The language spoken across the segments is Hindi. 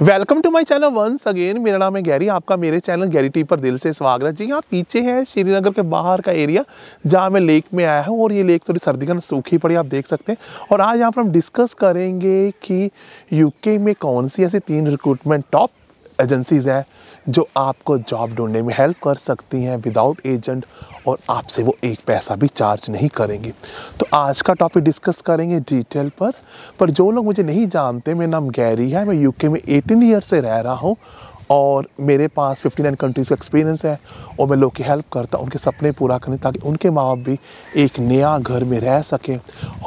welcome to my channel once again मेरा नाम है गैरी आपका मेरे चैनल गैरी टी पर दिल से स्वागत है जी हाँ पीछे है श्रीनगर के बाहर का एरिया जहाँ मैं लेक में आया हूँ और ये लेक थोड़ी सर्दी का सूखी पड़ी आप देख सकते हैं और आज यहाँ पर हम डिस्कस करेंगे कि यूके में कौन सी ऐसी तीन रिक्रूटमेंट टॉप एजेंसीज़ हैं जो आपको जॉब ढूंढने में हेल्प कर सकती हैं विदाउट एजेंट और आपसे वो एक पैसा भी चार्ज नहीं करेंगी तो आज का टॉपिक डिस्कस करेंगे डिटेल पर पर जो लोग मुझे नहीं जानते मेरा नाम गैरी है मैं यूके में 18 ईयर से रह रहा हूँ और मेरे पास 59 कंट्रीज़ का एक्सपीरियंस है और मैं लोग की हेल्प करता हूँ उनके सपने पूरा करें ताकि उनके माँ बाप भी एक नया घर में रह सकें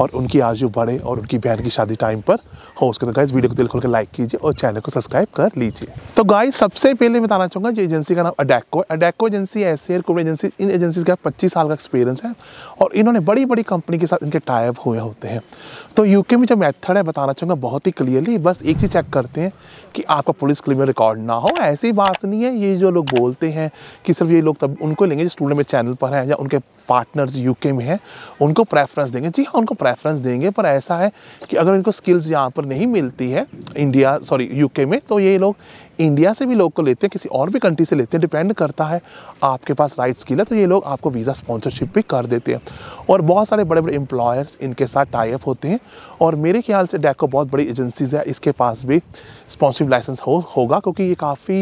और उनकी आयु बढ़े और उनकी बहन की शादी टाइम पर हो उसके तो गाइज़ वीडियो को दिल खोल के लाइक कीजिए और चैनल को सब्सक्राइब कर लीजिए तो गाइज सबसे पहले बताना चाहूँगा जो एजेंसी का नाम अडेको अडेको एजेंसी ऐसे रिक्रूटमेंट एजेंसी इन एजेंसी का पच्चीस साल का एक्सपीरियंस है और इन्होंने बड़ी बड़ी कंपनी के साथ इनके टाइप हुए होते हैं तो यूके में जो मैथड है बताना चाहूँगा बहुत ही क्लियरली बस एक चीज़ चेक करते हैं कि आपका पुलिस क्लेम रिकॉर्ड ना हो हूँ ऐसी बात नहीं है ये जो लोग बोलते हैं कि सिर्फ ये लोग तब उनको लेंगे जो स्टूडेंट मेरे चैनल पर हैं या उनके पार्टनर्स यूके में हैं उनको प्रेफरेंस देंगे जी हाँ उनको प्रेफरेंस देंगे पर ऐसा है कि अगर इनको स्किल्स यहाँ पर नहीं मिलती है इंडिया सॉरी यूके में तो ये लोग इंडिया से भी लोग को लेते हैं किसी और भी कंट्री से लेते हैं डिपेंड करता है आपके पास राइट स्किल है तो ये लोग आपको वीज़ा स्पॉन्सरशिप भी कर देते हैं और बहुत सारे बड़े बड़े एम्प्लॉयर्स इनके साथ टाइप होते हैं और मेरे ख्याल से डैको बहुत बड़ी एजेंसीज़ है इसके पास भी स्पॉन्सरशिप लाइसेंस हो होगा क्योंकि ये काफ़ी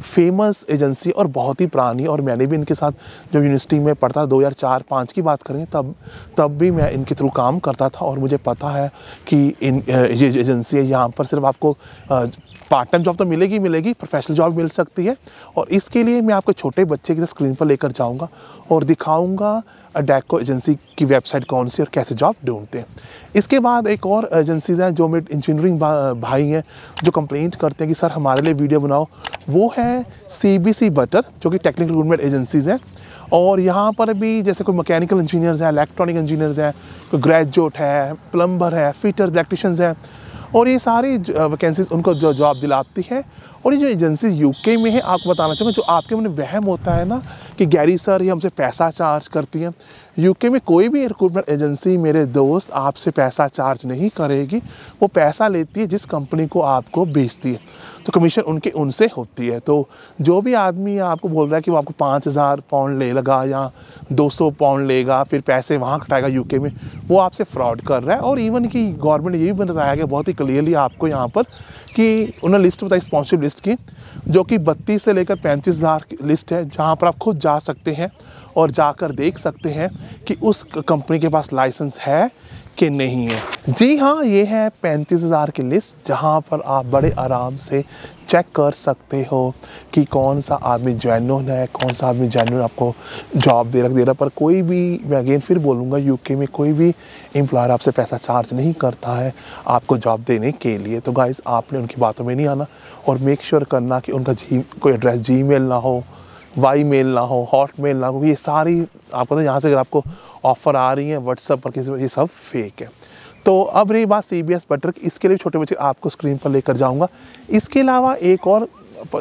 फेमस एजेंसी और बहुत ही पुरानी और मैंने भी इनके साथ जब यूनिवर्सिटी में पढ़ता दो हज़ार चार पाँच की बात करें तब तब भी मैं इनके थ्रू काम करता था और मुझे पता है कि इन ये एजेंसी है यहाँ पर सिर्फ आपको पार्ट टाइम जॉब तो मिलेगी मिलेगी प्रोफेशनल जॉब मिल सकती है और इसके लिए मैं आपको छोटे बच्चे की स्क्रीन पर लेकर जाऊँगा और दिखाऊँगा अडेको एजेंसी की वेबसाइट कौन सी और कैसे जॉब ढूंढते हैं इसके बाद एक और एजेंसीज़ हैं जो मेरे इंजीनियरिंग भाई हैं जो कंप्लेंट करते हैं कि सर हमारे लिए वीडियो बनाओ वो है सी बी सी बटर जो कि टेक्निकल रिक्रूटमेंट एजेंसीज़ हैं और यहाँ पर भी जैसे कोई मैकेनिकल इंजीनियर्स हैं इलेक्ट्रॉनिक इंजीनियर्स हैं कोई ग्रेजुएट है प्लम्बर है फिटर्स इलेक्ट्रिशियंस हैं और ये सारी वैकेंसीज़ उनको जो जॉब दिलाती है और ये जो एजेंसी यूके में है आपको बताना चाहूँगा जो आपके मन वहम होता है ना कि गैरी सर ये हमसे पैसा चार्ज करती है यूके में कोई भी रिक्रूटमेंट एजेंसी मेरे दोस्त आपसे पैसा चार्ज नहीं करेगी वो पैसा लेती है जिस कंपनी को आपको बेचती है तो कमीशन उनके उनसे होती है तो जो भी आदमी आपको बोल रहा है कि वो आपको पाँच हज़ार पाउंड ले लगा या दो सौ पाउंड लेगा फिर पैसे वहाँ कटाएगा यूके में वो आपसे फ्रॉड कर रहा है और इवन कि गवर्नमेंट ये भी बताया गया बहुत ही क्लियरली आपको यहाँ पर कि उन्होंने लिस्ट बताई स्पॉन्सरशिप लिस्ट की जो कि बत्तीस से लेकर पैंतीस हज़ार लिस्ट है जहाँ पर आप खुद जा सकते हैं और जाकर देख सकते हैं कि उस कंपनी के पास लाइसेंस है कि नहीं है जी हाँ ये है पैंतीस हज़ार की लिस्ट जहाँ पर आप बड़े आराम से चेक कर सकते हो कि कौन सा आदमी जैनून है कौन सा आदमी जैनून आपको जॉब दे रख दे रहा पर कोई भी मैं अगेन फिर बोलूँगा यूके में कोई भी एम्प्लॉयर आपसे पैसा चार्ज नहीं करता है आपको जॉब देने के लिए तो गाइज़ आपने उनकी बातों में नहीं आना और मेक श्योर sure करना कि उनका जी कोई एड्रेस जी मेल ना हो वाई मेल ना हो हॉट मेल ना हो ये सारी आपको पता तो यहाँ से अगर आपको ऑफ़र आ रही है व्हाट्सअप पर किसी ये सब फेक है तो अब रही बात सी बी एस बटर इसके लिए छोटे बच्चे आपको स्क्रीन पर लेकर जाऊँगा इसके अलावा एक और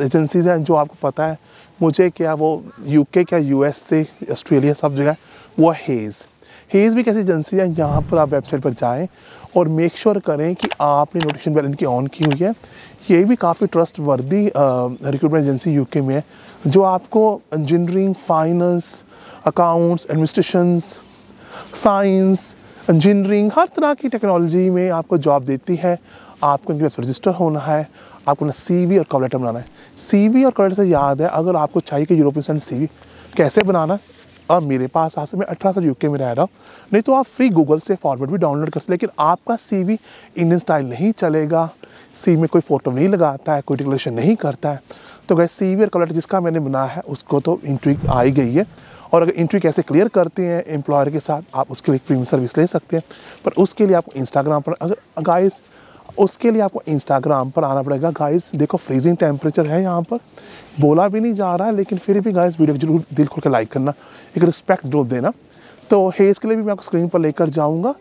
एजेंसीज़ हैं जो आपको पता है मुझे क्या वो यूके क्या यूएस से ऑस्ट्रेलिया सब जगह वो हेज़ हेज़ भी कैसी एजेंसी है यहाँ पर आप वेबसाइट पर जाएँ और मेक श्योर sure करें कि आपने नोटिफिकेशन बेल इनकी ऑन की हुई है ये भी काफ़ी ट्रस्ट वर्दी रिक्रूटमेंट एजेंसी यूके में है जो आपको engineering finance accounts administration science engineering हर तरह की टेक्नोलॉजी में आपको जॉब देती है आपको इनके पास रजिस्टर होना है आपको ना सी और कॉलेटर बनाना है सी और कॉलेटर से याद है अगर आपको चाहिए कि यूरोपियन सी कैसे बनाना अब मेरे पास आज से मैं अठारह साल यूके में रह रहा हूँ नहीं तो आप फ्री गूगल से फॉर्मेट भी डाउनलोड कर सकते लेकिन आपका सी वी इंडियन स्टाइल नहीं चलेगा सी में कोई फ़ोटो नहीं लगाता है कोई डिक्लेशन नहीं करता है तो गए सी वी और कलर जिसका मैंने बनाया है उसको तो इंट्री आई गई है और अगर इंट्री कैसे क्लियर करते हैं एम्प्लॉयर के साथ आप उसके लिए प्रीमियम सर्विस ले सकते हैं पर उसके लिए आपको इंस्टाग्राम पर अगर गाइस उसके लिए आपको इंस्टाग्राम पर आना पड़ेगा गाइस देखो फ्रीजिंग टेम्परेचर है यहाँ पर बोला भी नहीं जा रहा है लेकिन फिर भी गाइस वीडियो को जरूर दिल खोल के लाइक करना एक रिस्पेक्ट जो देना तो हेज़ के लिए भी मैं आपको स्क्रीन पर लेकर जाऊँगा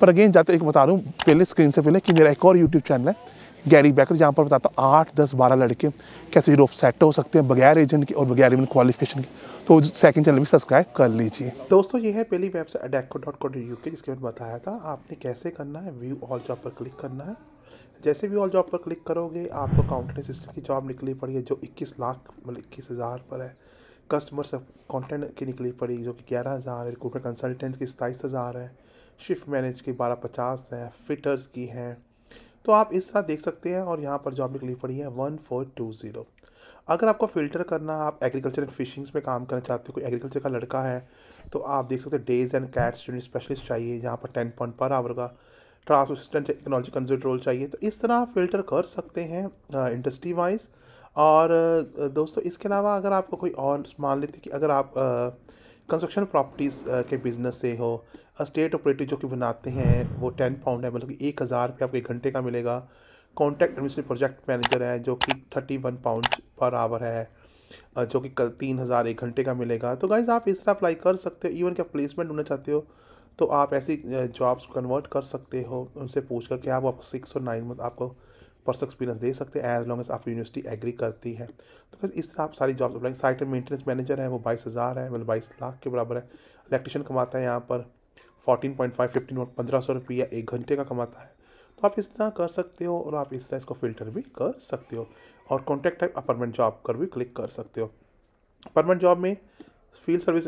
पर अगेन जाते एक बता रहा हूँ पहले स्क्रीन से पहले कि मेरा एक और यूट्यूब चैनल है गैरी बैकर जहाँ पर बताता हूँ आठ दस बारह लड़के कैसे यूरोप सेट हो सकते हैं बगैर एजेंट के और बगैर इवन क्वालिफिकेशन के तो सेकंड चैनल भी सब्सक्राइब कर लीजिए दोस्तों ये है पहली website Adecco dot co U K जिसके मैंने बताया था आपने कैसे करना है व्यू ऑल जॉब पर क्लिक करना है जैसे व्यू ऑल जॉब पर क्लिक करोगे आपको काउंटर सिस्टम की जॉब निकली पड़ी है जो इक्कीस लाख मतलब इक्कीस हज़ार पर है कस्टमर सब कॉन्टेंट की निकली पड़ी जो कि ग्यारह हज़ार है रिक्रूटमेंट कंसल्टेंट की सताईस हज़ार है शिफ्ट मैनेज की बारह पचास है फिटर्स की हैं तो आप इस तरह देख सकते हैं और यहाँ पर जॉब निकली पड़ी है वन फोर टू ज़ीरो अगर आपको फ़िल्टर करना आप एग्रीकल्चर एंड फिशिंग्स में काम करना चाहते हो कोई एग्रीकल्चर का लड़का है तो आप देख सकते हैं days and cat student specialist चाहिए यहाँ पर टेन पॉइंट पर आवर का ट्रांसटेंट टेक्नोलॉजी कंजर्ट रोल चाहिए तो इस तरह आप फिल्टर कर सकते हैं इंडस्ट्री uh, वाइज और दोस्तों इसके अलावा अगर आपको कोई और मान लेते कि अगर आप कंस्ट्रक्शन प्रॉपर्टीज़ के बिज़नेस से हो स्टेट ऑपरेटिव जो कि बनाते हैं वो टेन पाउंड है मतलब कि एक हज़ार रुपये आपको एक घंटे का मिलेगा कॉन्ट्रैक्ट एडमिनिस्ट्रेट प्रोजेक्ट मैनेजर है जो कि thirty one pound per hour है जो कि कल तीन हज़ार एक घंटे का मिलेगा तो गाइज़ आप इस तरह अप्लाई कर सकते हो इवन आप प्लेसमेंट होना चाहते हो तो आप ऐसी जॉब्स कन्वर्ट कर सकते हो उनसे पूछ कर आप सिक्स और नाइन मंथ आपको पर्सनल एक्सपीरियंस दे सकते हैं एज लॉन्ग एज आप यूनिवर्सिटी एग्री करती है तो इस तरह आप सारी जॉब अप्लाई साइट में मेंटेनेंस मैनेजर है वो बाईस हज़ार है मतलब बाईस लाख के बराबर है इलेक्ट्रिशियन कमाता है यहाँ पर फोर्टीन पॉइंट फाइव फिफ्टीन पंद्रह सौ रुपया एक घंटे का कमाता है तो आप इस तरह कर सकते हो और आप इस तरह इसको फिल्टर भी कर सकते हो और कॉन्टैक्ट टाइप आप जॉब कर भी क्लिक कर सकते हो परमानेंट जॉब में फील्ड सर्विस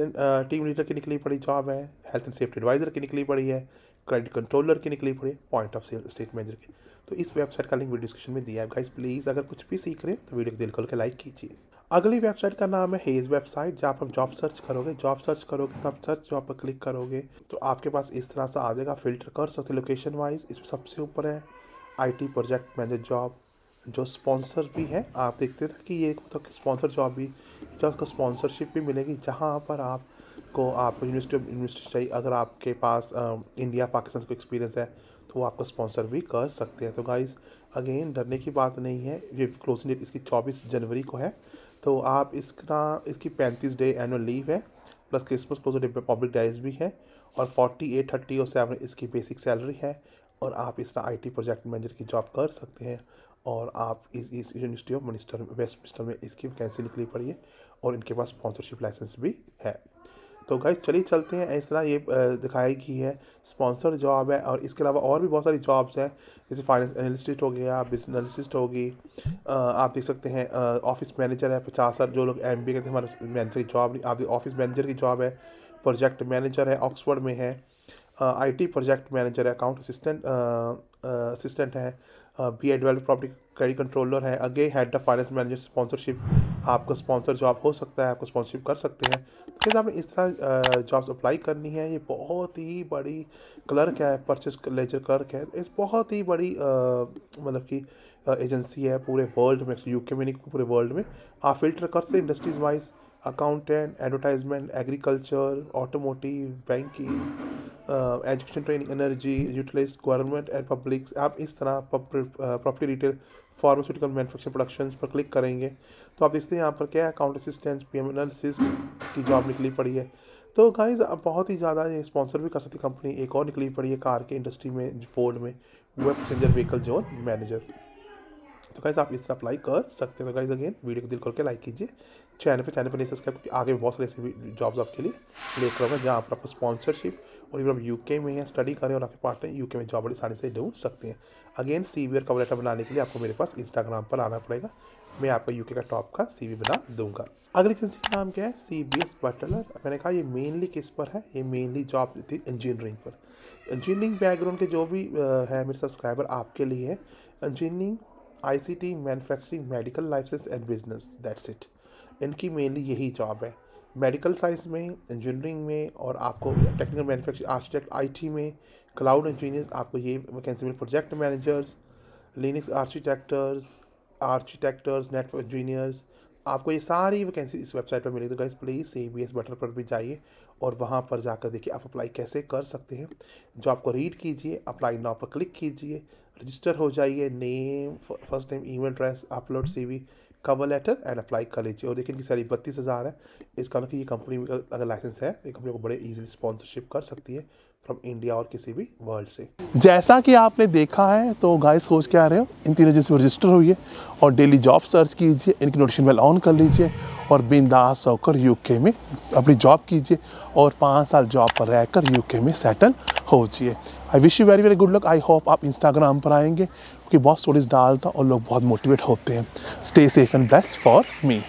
टीम लीडर की निकली पड़ी जॉब है हेल्थ एंड सेफ्टी एडवाइज़र की निकली पड़ी है क्रेडिट कंट्रोलर की निकली पड़े point of sale state manager की तो इस वेबसाइट का लिंक वीडियो डिस्क्रिप्शन में दिया है गाइस प्लीज़ अगर कुछ भी सीख रहे हैं तो वीडियो को दिल खोल के लाइक कीजिए अगली वेबसाइट का नाम है हेज वेबसाइट जहाँ पर जॉब सर्च करोगे जॉब सर्च करोगे तो आप सर्च जॉब पर क्लिक करोगे तो आपके पास इस तरह से आ जाएगा फिल्टर कर सकते लोकेशन वाइज इसमें सबसे ऊपर है आईटी प्रोजेक्ट मैनेजर जॉब जो स्पॉन्सर भी है आप देखते थे कि ये तो स्पॉन्सर जॉब भी जो आपको स्पॉन्सरशिप भी मिलेगी जहाँ पर आप को आपको यूनिवर्सिटी ऑफ यूनिवर्सिटी चाहिए अगर आपके पास इंडिया पाकिस्तान का एक्सपीरियंस है तो वो आपको स्पॉन्सर भी कर सकते हैं तो गाइस अगेन डरने की बात नहीं है ये क्लोजिंग डेट इसकी चौबीस जनवरी को है तो आप इसका इसकी पैंतीस डे एनुअल लीव है plus Christmas close day public days भी है और फोर्टी एट थर्टी और सेवन इसकी बेसिक सैलरी है और आप इसका टी प्रोजेक्ट मैनेजर की जॉब कर सकते हैं और आप इस इस university of minister Westminster में इसकी वैकेंसी निकली पड़ी है और इनके पास स्पॉन्सरशिप लाइसेंस भी है तो गाइज चलिए चलते हैं इस तरह ये दिखाई गई है स्पॉन्सर जॉब है और इसके अलावा और भी बहुत सारी जॉब्स हैं जैसे फाइनेंस एनालिस्ट हो गया बिजनेस एनालिस्ट होगी आप देख सकते हैं ऑफिस मैनेजर है पचास जो लोग एम बी करते हैं हमारे मैनेजर की जॉब आप ऑफिस मैनेजर की जॉब है प्रोजेक्ट मैनेजर है ऑक्सफोर्ड में है आईटी प्रोजेक्ट मैनेजर है अकाउंट असिस्टेंट असिस्टेंट है B ed develop property credit controller है age head of finance manager sponsorship आपको स्पॉन्सर जॉब हो सकता है आपको स्पॉन्सरशिप कर सकते हैं तो फिर आपने इस तरह जॉब्स अप्लाई करनी है ये बहुत ही बड़ी क्लर्क है परचेस लेजर क्लर्क है इस बहुत ही बड़ी मतलब कि एजेंसी है पूरे वर्ल्ड में यूके में नहीं पूरे वर्ल्ड में आप फिल्टर कर सकते industries wise accountant advertisement agriculture automotive banking education training energy utilise government and public आप इस तरह property retail pharmaceutical manufacture productions पर क्लिक करेंगे तो आप देखते हैं यहाँ पर क्या है account assistant P M analyst की जॉब निकली पड़ी है तो गाइज बहुत ही ज़्यादा ये स्पॉन्सर भी कर सकती कंपनी एक और निकली पड़ी है कार के इंडस्ट्री में फोल्ड में web passenger vehicle zone manager तो गाइज़ आप इस तरह अप्लाई कर सकते हो तो गाइज़ अगेन वीडियो को दिल करके लाइक कीजिए चैनल पे चैनल पर नहीं सब्सक्राइब क्योंकि आगे बहुत सारे ऐसे जॉब्स आपके लिए लेकर होगा जहाँ पर आपको स्पॉन्सरशिप और अगर आप यूके में या स्टडी करें और आपके पार्टनर यूके में जॉब बड़ी आसानी से ढूंढ सकते हैं again C V cover letter बनाने के लिए आपको मेरे पास इंस्टाग्राम पर आना पड़ेगा मैं आपको यूके का टॉप का सी बना दूंगा अगली एजेंसी का नाम क्या है सी बी एस बटलर मैंने कहा ये मेनली किस पर है ये मेनली जॉब थी इंजीनियरिंग पर इंजीनियरिंग बैकग्राउंड के जो भी है मेरे सब्सक्राइबर आपके लिए है engineering ICT manufacturing medical license and business that's it इनकी मेनली यही जॉब है मेडिकल साइंस में इंजीनियरिंग में और आपको टेक्निकल मैन्युफैक्चरिंग आर्किटेक्ट आईटी में क्लाउड इंजीनियर्स आपको ये वैकेंसी मिल project managers Linux architects architects network engineers आपको ये सारी वैकेंसी इस वेबसाइट पर मिलेगी तो guys please C B S button पर भी जाइए और वहाँ पर जाकर देखिए आप अप्लाई कैसे कर सकते हैं जो आपको रीड कीजिए अप्लाई नाउ पर क्लिक कीजिए रजिस्टर हो जाइए name first name email address upload CV cover letter and apply कर लीजिए और देखिए इनकी सैलरी बत्तीस हज़ार है इस कारण मतलब कि ये कंपनी अगर लाइसेंस है तो ये कंपनी को बड़े ईजिली स्पॉन्सरशिप कर सकती है फ्रॉम इंडिया और किसी भी वर्ल्ड से जैसा कि आपने देखा है तो गाइस सोच के आ रहे हो इन तीन एजेंसी में रजिस्टर हुई है और डेली जॉब सर्च कीजिए इनकी नोटिशन बेल ऑन कर लीजिए और बिंदास होकर यूके में अपनी जॉब कीजिए और पाँच साल जॉब पर रहकर यूके में सेटल हो जाइए I wish you very very good luck I hope आप इंस्टाग्राम पर आएंगे क्योंकि बहुत स्टोरीज डालता और लोग बहुत मोटिवेट होते हैं stay safe and bless for me